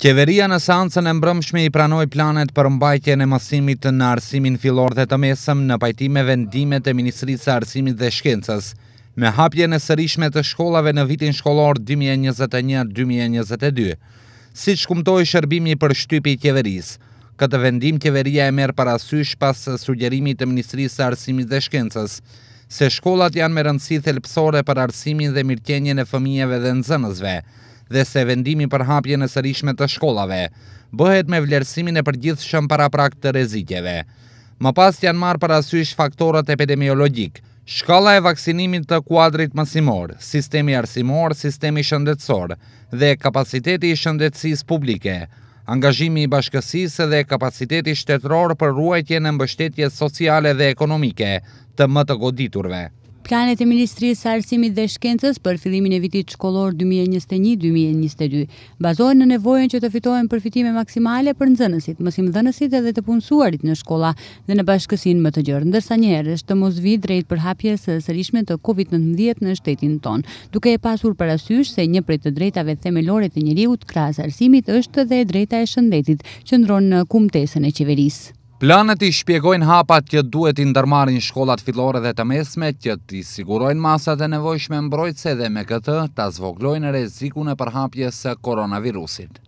Qeveria në seancën e mbrëmshme i pranoi planet për mbajtjen e mësimit në arsimin fillor dhe të mesëm në pajtim me vendimet e Ministrisë së Arsimit dhe Shkencës. Me hapjen e sërishme të shkollave në vitin shkollor 2021-2022, siç kumtoi shërbimi për shtypi e qeverisë, këtë vendim qeveria e merr parasysh pas sugjerimit të Ministrisë së Arsimit dhe Shkencës, se shkollat janë me rëndësi thelpsore për arsimin dhe mirëqenjen e fëmijëve dhe nxënësve dhe se vendimi për hapje në sërishme të shkollave bëhet me vlerësimin e përgjithë shëm para prak të rezikjeve. Më pas janë marë për asysh faktorët epidemiologik, Shkalla e vaksinimit të kuadrit mësimor, sistemi arsimor, sistemi shëndetsor dhe kapaciteti i shëndetsis publike, angazhimi i bashkësis dhe kapaciteti shtetror për ruajtje në mbështetje sociale dhe ekonomike të më të goditurve planet e Ministrisë së Arsimit dhe Shkencës për fillimin e vitit shkollor 2021-2022 bazohen në nevojën që të fitohen përfitime maksimale për nxënësit, mësimdhënësit edhe të punësuarit në shkolla dhe në bashkësinë më të gjerë, ndërsa një herë është të mos vi drejt për hapjes së sërishme të COVID-19 në shtetin ton, duke e pasur parasysh se një prej të drejtave themelore të njeriu krahas arsimit është edhe e drejta e shëndetit, që ndron në kumtesën e qeverisë. Planët i shpjegojnë hapat që duhet i ndërmarin shkollat fillore dhe të mesme, që t'i sigurojnë masat e nevojshme mbrojtse dhe me këtë t'a zvoglojnë rezikune për hapjes koronavirusit.